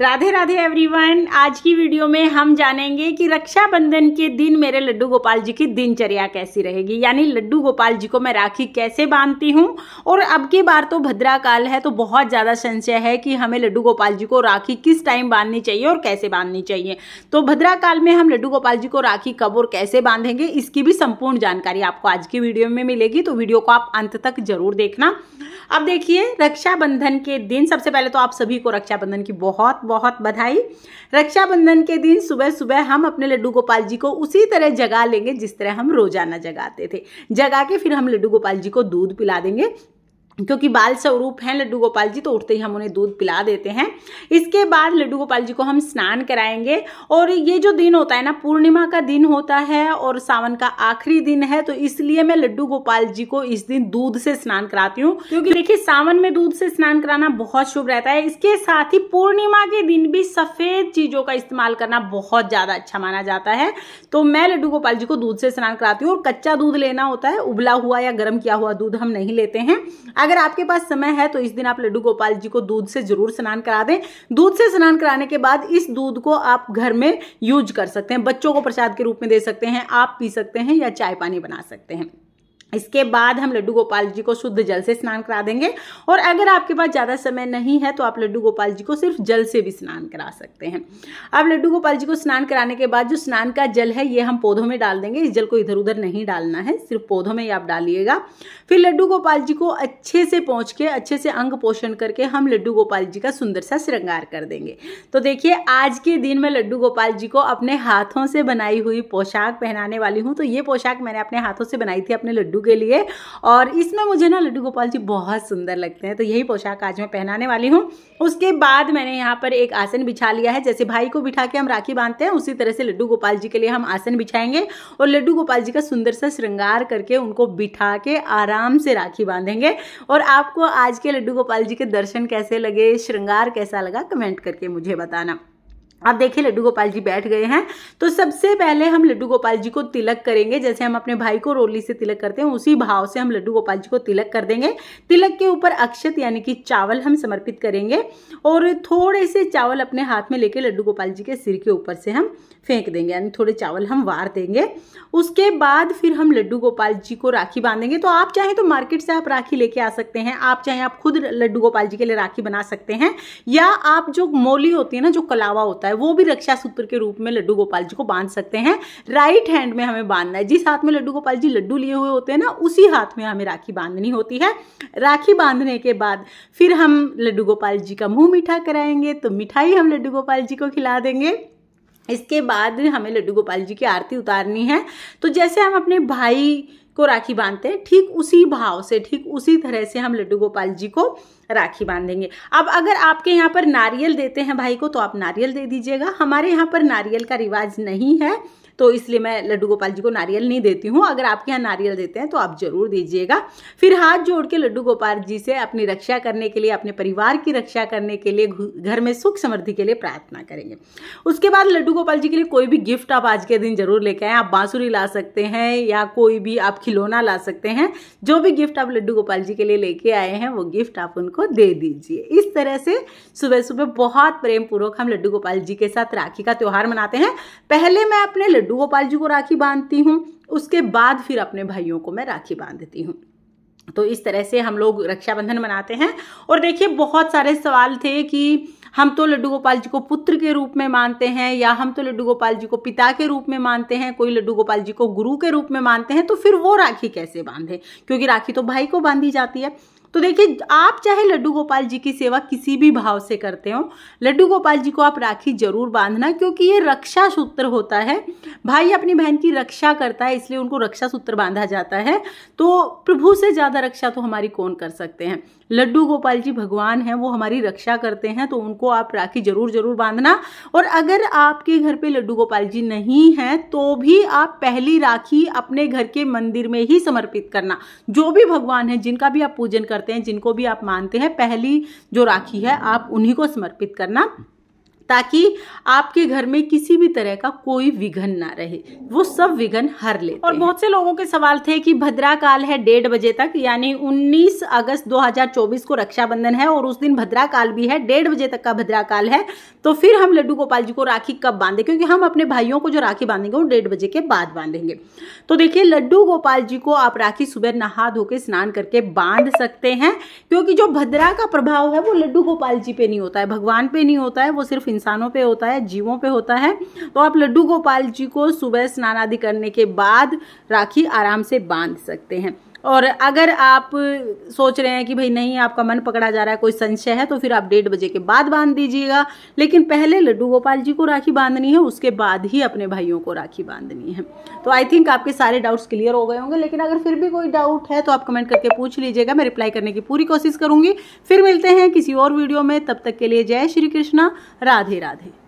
Radhe Radhe everyone आज की video में हम जानेंगे कि रक्षाबंधन के दिन मेरे लड्डू गोपाल जी की दिनचर्या कैसी रहेगी यानी लड्डू गोपाल जी को मैं राखी कैसे बांधती हूँ और अब की बार तो भद्रा काल है तो बहुत ज़्यादा संशय है कि हमें लड्डू गोपाल जी को राखी किस टाइम बांधनी चाहिए और कैसे बांधनी चाहिए तो भद्रा काल में हम लड्डू गोपाल जी को राखी कब और कैसे बांधेंगे इसकी भी संपूर्ण जानकारी आपको आज की वीडियो में मिलेगी तो वीडियो को आप अंत तक जरूर देखना अब देखिए रक्षाबंधन के दिन सबसे पहले तो आप सभी को रक्षाबंधन की बहुत बहुत बधाई रक्षाबंधन के दिन सुबह सुबह हम अपने लड्डू गोपाल जी को उसी तरह जगा लेंगे जिस तरह हम रोजाना जगाते थे जगा के फिर हम लड्डू गोपाल जी को दूध पिला देंगे क्योंकि बाल स्वरूप हैं लड्डू गोपाल जी तो उठते ही हम उन्हें दूध पिला देते हैं इसके बाद लड्डू गोपाल जी को हम स्नान कराएंगे और ये जो दिन होता है ना पूर्णिमा का दिन होता है और सावन का आखिरी दिन है तो इसलिए मैं लड्डू गोपाल जी को इस दिन दूध से स्नान कराती हूँ क्योंकि देखिए सावन में दूध से स्नान कराना बहुत शुभ रहता है इसके साथ ही पूर्णिमा के दिन भी सफ़ेद चीज़ों का इस्तेमाल करना बहुत ज़्यादा अच्छा माना जाता है तो मैं लड्डू गोपाल जी को दूध से स्नान कराती हूँ और कच्चा दूध लेना होता है उबला हुआ या गर्म किया हुआ दूध हम नहीं लेते हैं अगर आपके पास समय है तो इस दिन आप लड्डू गोपाल जी को दूध से जरूर स्नान करा दें दूध से स्नान कराने के बाद इस दूध को आप घर में यूज कर सकते हैं बच्चों को प्रसाद के रूप में दे सकते हैं आप पी सकते हैं या चाय पानी बना सकते हैं इसके बाद हम लड्डू गोपाल जी को शुद्ध जल से स्नान करा देंगे और अगर आपके पास ज़्यादा समय नहीं है तो आप लड्डू गोपाल जी को सिर्फ जल से भी स्नान करा सकते हैं अब लड्डू गोपाल जी को स्नान कराने के बाद जो स्नान का जल है ये हम पौधों में डाल देंगे इस जल को इधर उधर नहीं डालना है सिर्फ पौधों में ही आप डालिएगा फिर लड्डू गोपाल जी को अच्छे से पहुँच के अच्छे से अंग पोषण करके हम लड्डू गोपाल जी का सुंदर सा श्रृंगार कर देंगे तो देखिए आज के दिन में लड्डू गोपाल जी को अपने हाथों से बनाई हुई पोशाक पहनाने वाली हूँ तो ये पोशाक मैंने अपने हाथों से बनाई थी अपने लड्डू के लिए और इसमें मुझे ना लड्डू गोपाल जी बहुत सुंदर लगते हैं तो यही पोशाक आज मैं पहनाने वाली हूँ उसके बाद मैंने यहाँ पर एक आसन बिछा लिया है जैसे भाई को बिठा के हम राखी बांधते हैं उसी तरह से लड्डू गोपाल जी के लिए हम आसन बिछाएंगे और लड्डू गोपाल जी का सुंदर सा श्रृंगार करके उनको बिठा के आराम से राखी बांधेंगे और आपको आज के लड्डू गोपाल जी के दर्शन कैसे लगे श्रृंगार कैसा लगा कमेंट करके मुझे बताना आप देखिए लड्डू गोपाल जी बैठ गए हैं तो सबसे पहले हम लड्डू गोपाल जी को तिलक करेंगे जैसे हम अपने भाई को रोली से तिलक करते हैं उसी भाव से हम लड्डू गोपाल जी को तिलक कर देंगे तिलक के ऊपर अक्षत यानी कि चावल हम समर्पित करेंगे और थोड़े से चावल अपने हाथ में लेके लड्डू गोपाल जी के सिर के ऊपर से हम फेंक देंगे यानी थोड़े चावल हम वार देंगे उसके बाद फिर हम लड्डू गोपाल जी को राखी बांधेंगे तो आप चाहें तो मार्केट से आप राखी लेके आ सकते हैं आप चाहें आप खुद लड्डू गोपाल जी के लिए राखी बना सकते हैं या आप जो मोली होती है ना जो कलावा होता है है वो भी रक्षा सूत्र के रूप में लड्डू गोपाल जी को बांध सकते हैं राइट हैंड में हमें बांधना है जिस हाथ में लड्डू गोपाल जी लड्डू लिए हुए होते हैं ना उसी हाथ में हमें राखी बांधनी होती है राखी बांधने के बाद फिर हम लड्डू गोपाल जी का मुंह मीठा कराएंगे तो मिठाई हम लड्डू गोपाल जी को खिला देंगे इसके बाद हमें लड्डू गोपाल जी की आरती उतारनी है तो जैसे हम अपने भाई को राखी बांधते हैं ठीक उसी भाव से ठीक उसी तरह से हम लड्डू गोपाल जी को राखी बांधेंगे अब अगर आपके यहाँ पर नारियल देते हैं भाई को तो आप नारियल दे दीजिएगा हमारे यहाँ पर नारियल का रिवाज नहीं है तो इसलिए मैं लड्डू गोपाल जी को नारियल नहीं देती हूँ अगर आपके यहाँ नारियल देते हैं तो आप जरूर दीजिएगा फिर हाथ जोड़ के लड्डू गोपाल जी से अपनी रक्षा करने के लिए अपने परिवार की रक्षा करने के लिए घर में सुख समृद्धि के लिए प्रार्थना करेंगे उसके बाद लड्डू गोपाल जी के लिए कोई भी गिफ्ट आप आज के दिन जरूर लेके आए आप बांसुरी ला सकते हैं या कोई भी आप खिलौना ला सकते हैं जो भी गिफ्ट आप लड्डू गोपाल जी के लिए लेके आए हैं वो गिफ्ट आप उनको दे दीजिए इस तरह से सुबह सुबह बहुत प्रेम पूर्वक हम लड्डू गोपाल जी के साथ राखी का त्यौहार मनाते हैं पहले मैं अपने लड्डू गोपाल जी को राखी बांधती हूँ उसके बाद फिर अपने भाइयों को मैं राखी बांधती हूँ तो इस तरह से हम लोग रक्षाबंधन मनाते हैं और देखिए बहुत सारे सवाल थे कि हम तो लड्डू गोपाल जी को पुत्र के रूप में मानते हैं या हम तो लड्डू गोपाल जी को पिता के रूप में मानते हैं कोई लड्डू गोपाल जी को गुरु के रूप में मानते हैं तो फिर वो राखी कैसे बांधे क्योंकि राखी तो भाई को बांधी जाती है तो देखिए आप चाहे लड्डू गोपाल जी की सेवा किसी भी भाव से करते हो लड्डू गोपाल जी को आप राखी जरूर बांधना क्योंकि ये रक्षा सूत्र होता है भाई अपनी बहन की रक्षा करता है इसलिए उनको रक्षा सूत्र बांधा जाता है तो प्रभु से ज़्यादा रक्षा तो हमारी कौन कर सकते हैं लड्डू गोपाल जी भगवान हैं वो हमारी रक्षा करते हैं तो उनको आप राखी जरूर जरूर बांधना और अगर आपके घर पे लड्डू गोपाल जी नहीं हैं तो भी आप पहली राखी अपने घर के मंदिर में ही समर्पित करना जो भी भगवान है जिनका भी आप पूजन करते करते हैं जिनको भी आप मानते हैं पहली जो राखी है आप उन्हीं को समर्पित करना ताकि आपके घर में किसी भी तरह का कोई विघन ना रहे वो सब विघन हर ले और बहुत से लोगों के सवाल थे कि भद्रा काल है डेढ़ बजे तक यानी 19 अगस्त 2024 को रक्षाबंधन है और उस दिन भद्रा काल भी है डेढ़ बजे तक का भद्रा काल है तो फिर हम लड्डू गोपाल जी को राखी कब बांधे क्योंकि हम अपने भाइयों को जो राखी बांधेंगे वो डेढ़ बजे के बाद बांधेंगे तो देखिए लड्डू गोपाल जी को आप राखी सुबह नहा धो के स्नान करके बांध सकते हैं क्योंकि जो भद्रा का प्रभाव है वो लड्डू गोपाल जी पे नहीं होता है भगवान पे नहीं होता है वो सिर्फ इंसानों पे होता है जीवों पे होता है तो आप लड्डू गोपाल जी को सुबह स्नान आदि करने के बाद राखी आराम से बांध सकते हैं और अगर आप सोच रहे हैं कि भाई नहीं आपका मन पकड़ा जा रहा है कोई संशय है तो फिर आप डेढ़ बजे के बाद बांध दीजिएगा लेकिन पहले लड्डू गोपाल जी को राखी बांधनी है उसके बाद ही अपने भाइयों को राखी बांधनी है तो आई थिंक आपके सारे डाउट्स क्लियर हो गए होंगे लेकिन अगर फिर भी कोई डाउट है तो आप कमेंट करके पूछ लीजिएगा मैं रिप्लाई करने की पूरी कोशिश करूंगी फिर मिलते हैं किसी और वीडियो में तब तक के लिए जय श्री कृष्णा राधे राधे